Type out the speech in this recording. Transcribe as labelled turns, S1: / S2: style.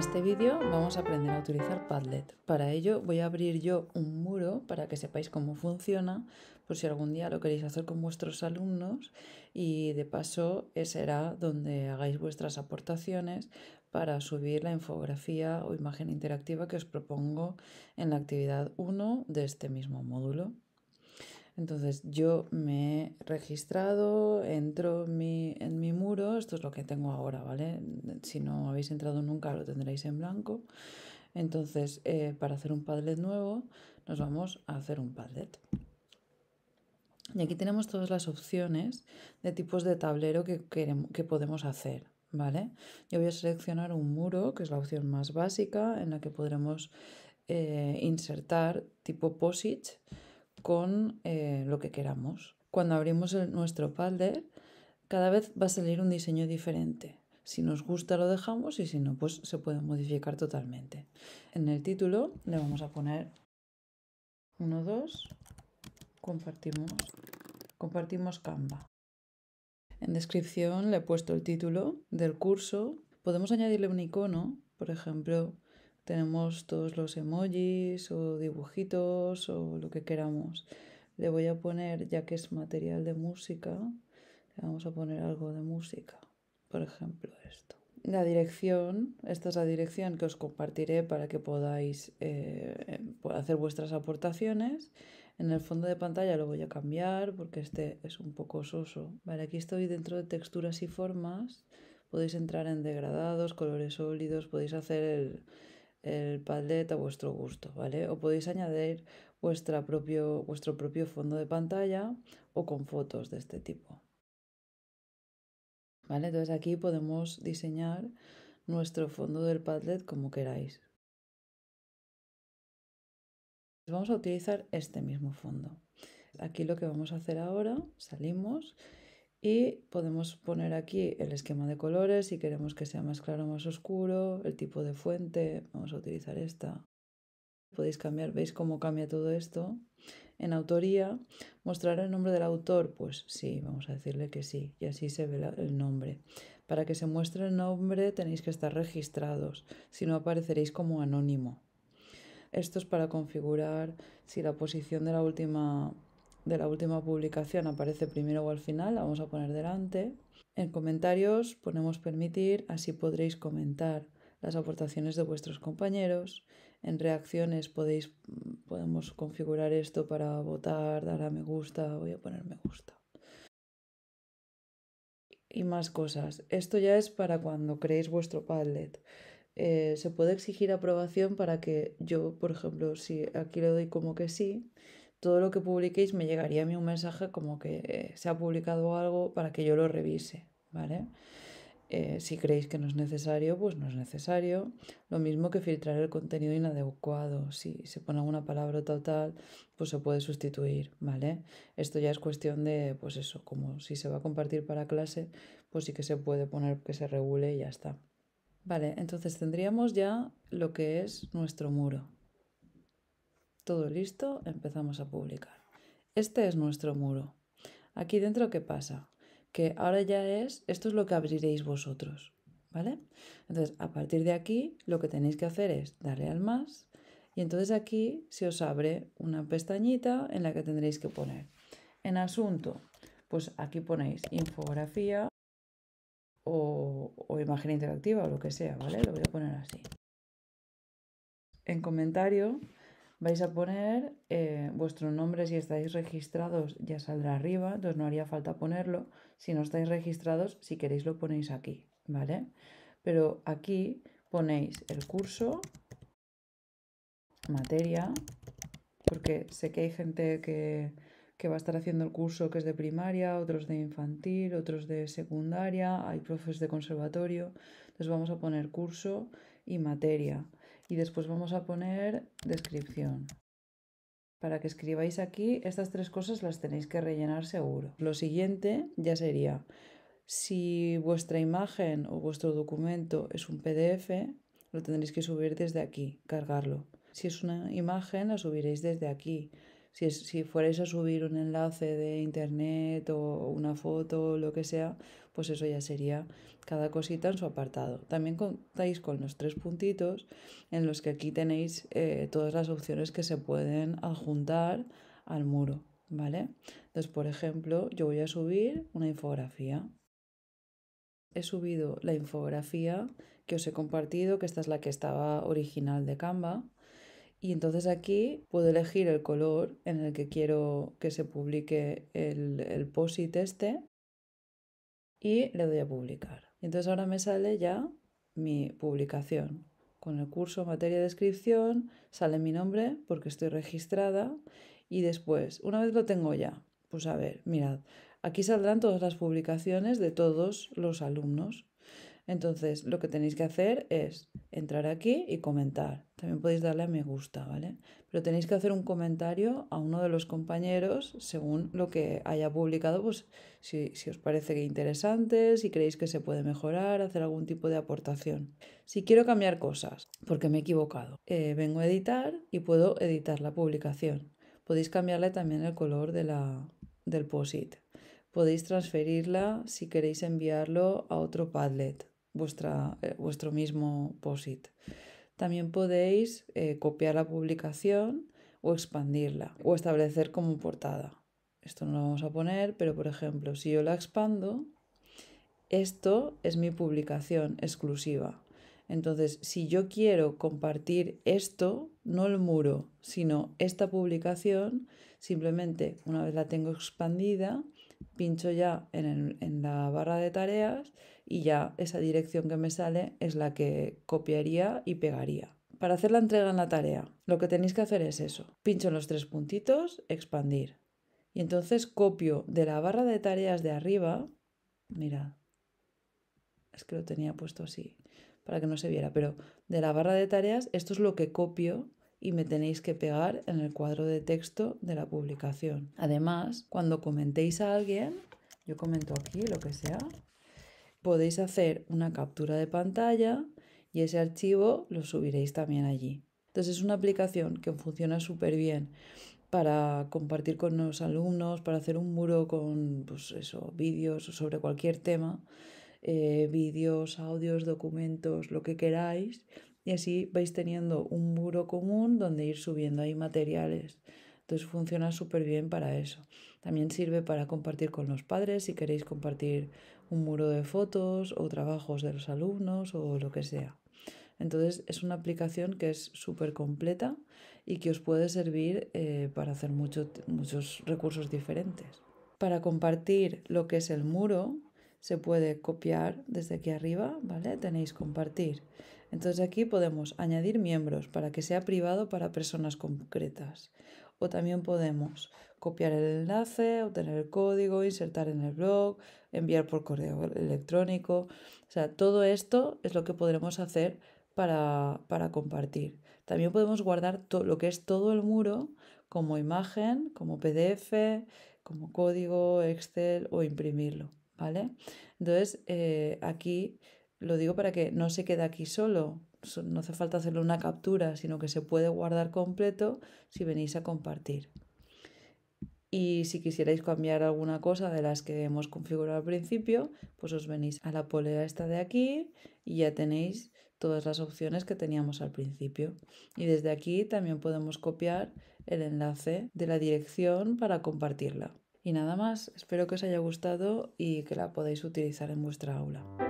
S1: este vídeo vamos a aprender a utilizar Padlet. Para ello voy a abrir yo un muro para que sepáis cómo funciona, por si algún día lo queréis hacer con vuestros alumnos y de paso eh, será donde hagáis vuestras aportaciones para subir la infografía o imagen interactiva que os propongo en la actividad 1 de este mismo módulo. Entonces yo me he registrado, entro mi, en mi esto es lo que tengo ahora, ¿vale? Si no habéis entrado nunca lo tendréis en blanco. Entonces, eh, para hacer un Padlet nuevo, nos vamos a hacer un Padlet. Y aquí tenemos todas las opciones de tipos de tablero que, queremos, que podemos hacer, ¿vale? Yo voy a seleccionar un muro, que es la opción más básica, en la que podremos eh, insertar tipo POSIT con eh, lo que queramos. Cuando abrimos nuestro Padlet, cada vez va a salir un diseño diferente. Si nos gusta lo dejamos y si no, pues se puede modificar totalmente. En el título le vamos a poner 1, 2, compartimos, compartimos Canva. En descripción le he puesto el título del curso. Podemos añadirle un icono, por ejemplo, tenemos todos los emojis o dibujitos o lo que queramos. Le voy a poner, ya que es material de música, Vamos a poner algo de música, por ejemplo esto. La dirección, esta es la dirección que os compartiré para que podáis eh, em, hacer vuestras aportaciones. En el fondo de pantalla lo voy a cambiar porque este es un poco soso. aquí estoy dentro de texturas y formas. Podéis entrar en degradados, colores sólidos, podéis hacer el, el a vuestro gusto, ¿vale? O podéis añadir propio, vuestro propio fondo de pantalla o con fotos de este tipo. ¿vale? Entonces aquí podemos diseñar nuestro fondo del Padlet como queráis. Vamos a utilizar este mismo fondo. Aquí lo que vamos a hacer ahora, salimos y podemos poner aquí el esquema de colores si queremos que sea más claro o más oscuro, el tipo de fuente, vamos a utilizar esta. Podéis cambiar, veis cómo cambia todo esto en autoría, mostrar el nombre del autor. Pues sí, vamos a decirle que sí, y así se ve el nombre. Para que se muestre el nombre tenéis que estar registrados, si no apareceréis como anónimo. Esto es para configurar si la posición de la última de la última publicación aparece primero o al final, la vamos a poner delante. En comentarios ponemos permitir, así podréis comentar las aportaciones de vuestros compañeros. En reacciones podéis, podemos configurar esto para votar, dar a me gusta, voy a poner me gusta. Y más cosas. Esto ya es para cuando creéis vuestro Padlet. Eh, se puede exigir aprobación para que yo, por ejemplo, si aquí le doy como que sí, todo lo que publiquéis me llegaría a mí un mensaje como que eh, se ha publicado algo para que yo lo revise, ¿vale? Eh, si creéis que no es necesario, pues no es necesario. Lo mismo que filtrar el contenido inadecuado. Si se pone alguna palabra total, pues se puede sustituir, ¿vale? Esto ya es cuestión de, pues eso, como si se va a compartir para clase, pues sí que se puede poner que se regule y ya está. Vale, entonces tendríamos ya lo que es nuestro muro. Todo listo, empezamos a publicar. Este es nuestro muro. Aquí dentro, ¿qué pasa? que ahora ya es, esto es lo que abriréis vosotros, ¿vale? Entonces, a partir de aquí, lo que tenéis que hacer es darle al más y entonces aquí se os abre una pestañita en la que tendréis que poner. En asunto, pues aquí ponéis infografía o, imagen interactiva o lo que sea, ¿vale? Lo voy a poner así. En comentario Vais a poner eh, vuestro nombre si estáis registrados, ya saldrá arriba, entonces no haría falta ponerlo. Si no estáis registrados, si queréis lo ponéis aquí, ¿vale? Pero aquí ponéis el curso, materia, porque sé que hay gente que, que va a estar haciendo el curso que es de primaria, otros de infantil, otros de secundaria, hay profes de conservatorio. Entonces vamos a poner curso y materia y después vamos a poner descripción. Para que escribáis aquí, estas tres cosas las tenéis que rellenar seguro. Lo siguiente ya sería, si vuestra imagen o vuestro documento es un PDF, lo tendréis que subir desde aquí, cargarlo. Si es una imagen, la subiréis desde aquí. Si, si fuerais a subir un enlace de internet o una foto o lo que sea, pues eso ya sería cada cosita en su apartado. También contáis con los tres puntitos en los que aquí tenéis eh, todas las opciones que se pueden adjuntar al muro, ¿vale? Entonces, por ejemplo, yo voy a subir una infografía. He subido la infografía que os he compartido, que esta es la que estaba original de Canva. Y entonces aquí puedo elegir el color en el que quiero que se publique el, el post este y le doy a publicar. Y entonces ahora me sale ya mi publicación. Con el curso materia de descripción sale mi nombre porque estoy registrada y después, una vez lo tengo ya, pues a ver, mirad, aquí saldrán todas las publicaciones de todos los alumnos. Entonces, lo que tenéis que hacer es entrar aquí y comentar. También podéis darle a me gusta, ¿vale? Pero tenéis que hacer un comentario a uno de los compañeros según lo que haya publicado, pues si, os parece que interesante, si creéis que se puede mejorar, hacer algún tipo de aportación. Si quiero cambiar cosas, porque me he equivocado, eh, vengo a editar y puedo editar la publicación. Podéis cambiarle también el color de la, del POSIT. Podéis transferirla si queréis enviarlo a otro Padlet eh, vuestro mismo POSIT. También podéis eh, copiar la publicación o expandirla o establecer como portada. Esto no lo vamos a poner, pero por ejemplo, si yo la expando, esto es mi publicación exclusiva. Entonces, si yo quiero compartir esto, no el muro, sino esta publicación, simplemente una vez la tengo expandida, pincho ya en, en la barra de tareas y ya esa dirección que me sale es la que copiaría y pegaría. Para hacer la entrega en la tarea, lo que tenéis que hacer es eso. Pincho en los tres puntitos, expandir. Y entonces copio de la barra de tareas de arriba, mirad, es que lo tenía puesto así para que no se viera, pero de la barra de tareas esto es lo que copio y me tenéis que pegar en el cuadro de texto de la publicación. Además, cuando comentéis a alguien, yo comento aquí lo que sea, podéis hacer una captura de pantalla y ese archivo lo subiréis también allí. Entonces es una aplicación que funciona súper bien para compartir con los alumnos, para hacer un muro con pues eso, vídeos sobre cualquier tema, eh, vídeos, audios, documentos, lo que queráis. Y así vais teniendo un muro común donde ir subiendo ahí materiales. Entonces funciona súper bien para eso. También sirve para compartir con los padres si queréis compartir un muro de fotos o trabajos de los alumnos o lo que sea. Entonces es una aplicación que es súper completa y que os puede servir eh, para hacer muchos recursos diferentes. Para compartir lo que es el muro, se puede copiar desde aquí arriba, ¿vale? Tenéis compartir. Entonces aquí podemos añadir miembros para que sea privado para personas concretas o también podemos copiar el enlace, obtener el código, insertar en el blog, enviar por correo electrónico. O sea, todo esto es lo que podremos hacer para, compartir. También podemos guardar lo que es todo el muro como imagen, como PDF, como código, Excel o imprimirlo, ¿vale? Entonces, eh, aquí lo digo para que no se quede aquí solo, no hace falta hacerle una captura, sino que se puede guardar completo si venís a compartir. Y si quisierais cambiar alguna cosa de las que hemos configurado al principio, pues os venís a la polea esta de aquí y ya tenéis todas las opciones que teníamos al principio. Y desde aquí también podemos copiar el enlace de la dirección para compartirla. Y nada más, espero que os haya gustado y que la podáis utilizar en vuestra aula.